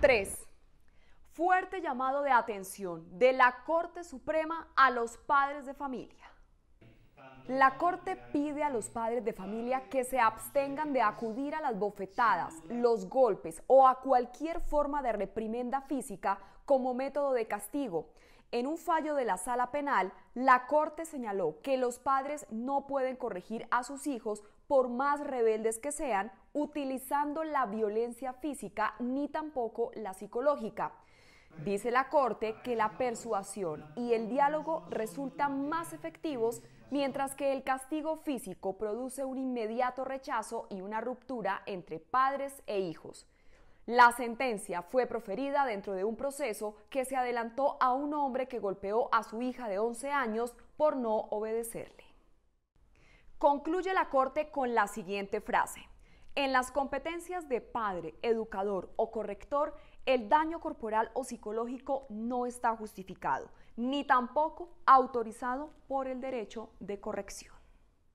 3. Fuerte llamado de atención de la Corte Suprema a los padres de familia. La Corte pide a los padres de familia que se abstengan de acudir a las bofetadas, los golpes o a cualquier forma de reprimenda física como método de castigo. En un fallo de la sala penal, la Corte señaló que los padres no pueden corregir a sus hijos por más rebeldes que sean, utilizando la violencia física ni tampoco la psicológica. Dice la Corte que la persuasión y el diálogo resultan más efectivos mientras que el castigo físico produce un inmediato rechazo y una ruptura entre padres e hijos. La sentencia fue proferida dentro de un proceso que se adelantó a un hombre que golpeó a su hija de 11 años por no obedecerle. Concluye la Corte con la siguiente frase. En las competencias de padre, educador o corrector, el daño corporal o psicológico no está justificado, ni tampoco autorizado por el derecho de corrección.